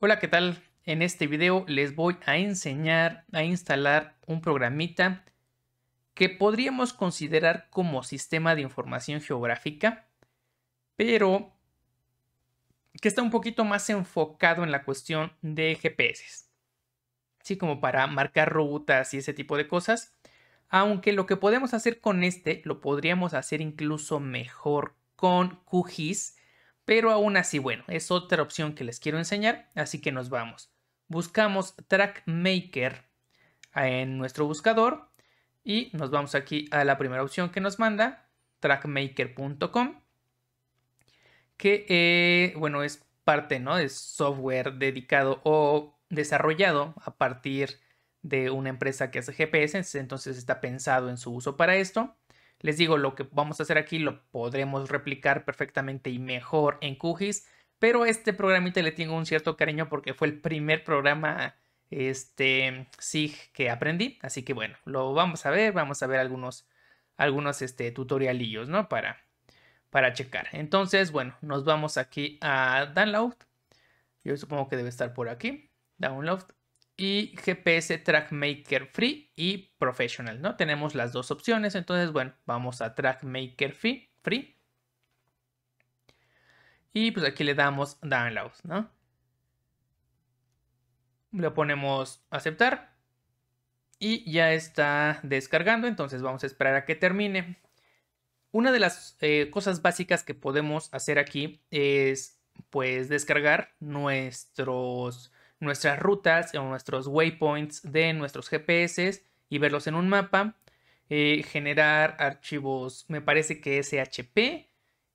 Hola, ¿qué tal? En este video les voy a enseñar a instalar un programita que podríamos considerar como sistema de información geográfica, pero que está un poquito más enfocado en la cuestión de GPS. así como para marcar rutas y ese tipo de cosas. Aunque lo que podemos hacer con este lo podríamos hacer incluso mejor con QGIS, pero aún así, bueno, es otra opción que les quiero enseñar, así que nos vamos. Buscamos TrackMaker en nuestro buscador y nos vamos aquí a la primera opción que nos manda, trackmaker.com, que, eh, bueno, es parte, ¿no? Es software dedicado o desarrollado a partir de una empresa que hace GPS, entonces está pensado en su uso para esto. Les digo, lo que vamos a hacer aquí lo podremos replicar perfectamente y mejor en QGIS, pero este programita le tengo un cierto cariño porque fue el primer programa este SIG que aprendí, así que bueno, lo vamos a ver, vamos a ver algunos algunos este tutorialillos, ¿no? Para para checar. Entonces, bueno, nos vamos aquí a Download. Yo supongo que debe estar por aquí. Download y GPS TrackMaker Free y Professional, ¿no? Tenemos las dos opciones, entonces, bueno, vamos a TrackMaker Free, free y pues aquí le damos Downloads, ¿no? Le ponemos aceptar y ya está descargando, entonces vamos a esperar a que termine. Una de las eh, cosas básicas que podemos hacer aquí es pues descargar nuestros nuestras rutas o nuestros waypoints de nuestros GPS y verlos en un mapa, eh, generar archivos, me parece que SHP,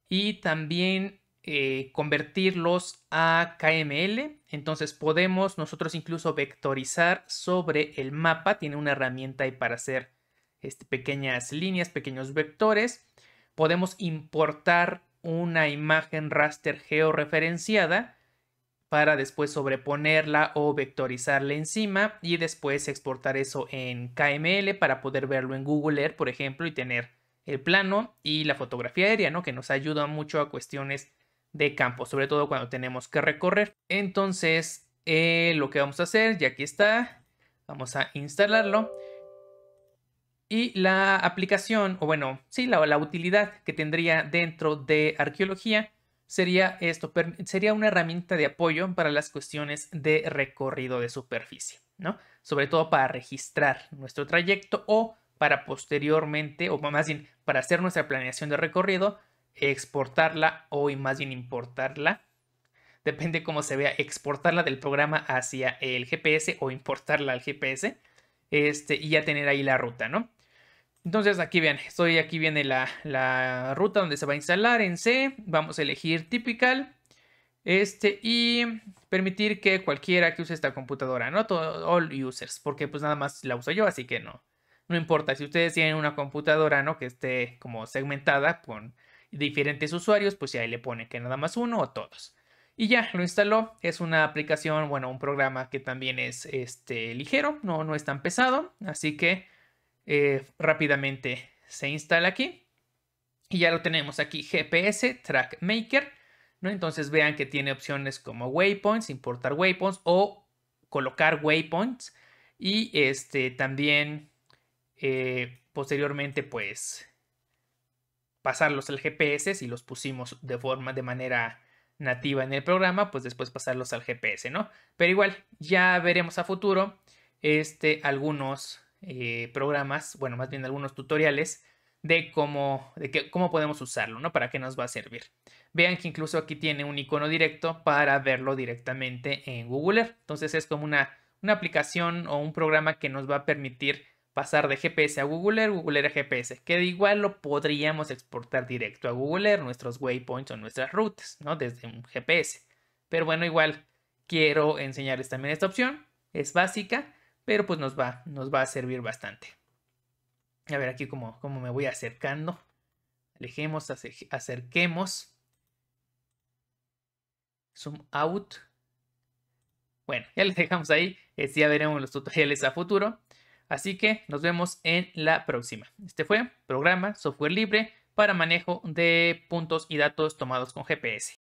y también eh, convertirlos a KML. Entonces podemos nosotros incluso vectorizar sobre el mapa, tiene una herramienta ahí para hacer este, pequeñas líneas, pequeños vectores. Podemos importar una imagen raster georreferenciada para después sobreponerla o vectorizarla encima y después exportar eso en KML para poder verlo en Google Earth, por ejemplo, y tener el plano y la fotografía aérea, ¿no? Que nos ayuda mucho a cuestiones de campo, sobre todo cuando tenemos que recorrer. Entonces, eh, lo que vamos a hacer, ya aquí está, vamos a instalarlo. Y la aplicación, o bueno, sí, la utilidad que tendría dentro de arqueología sería esto, sería una herramienta de apoyo para las cuestiones de recorrido de superficie, ¿no? Sobre todo para registrar nuestro trayecto o para posteriormente, o más bien para hacer nuestra planeación de recorrido, exportarla o más bien importarla. Depende cómo se vea, exportarla del programa hacia el GPS o importarla al GPS. Este, y ya tener ahí la ruta, ¿no? Entonces aquí viene estoy, aquí viene la, ruta donde se va a instalar en C. Vamos a elegir typical. Este y permitir que cualquiera que use esta computadora, no Todo, all users, porque pues nada más la uso yo, así que no. No importa si ustedes tienen una computadora, ¿no? Que esté como segmentada con diferentes usuarios, pues ya ahí le pone que nada más uno o todos. Y ya, lo instaló. Es una aplicación, bueno, un programa que también es este ligero, no, no es tan pesado, así que eh, rápidamente se instala aquí. Y ya lo tenemos aquí, GPS Track Maker. ¿no? Entonces vean que tiene opciones como waypoints, importar waypoints o colocar waypoints. Y este también eh, posteriormente pues pasarlos al GPS si los pusimos de forma de manera nativa en el programa, pues después pasarlos al GPS, ¿no? Pero igual ya veremos a futuro este algunos eh, programas, bueno, más bien algunos tutoriales de cómo, de cómo podemos usarlo, ¿no? Para qué nos va a servir. Vean que incluso aquí tiene un icono directo para verlo directamente en Google Earth. Entonces es como una, una aplicación o un programa que nos va a permitir pasar de GPS a Google Earth, Google Earth a GPS, que de igual lo podríamos exportar directo a Google Earth, nuestros waypoints o nuestras routes, ¿no? Desde un GPS. Pero bueno, igual quiero enseñarles también esta opción, es básica pero pues nos va, nos va a servir bastante. A ver aquí como cómo me voy acercando. Alejemos, acerquemos. Zoom out. Bueno, ya les dejamos ahí. Eh, ya veremos los tutoriales a futuro. Así que nos vemos en la próxima. Este fue Programa Software Libre para Manejo de Puntos y Datos Tomados con GPS.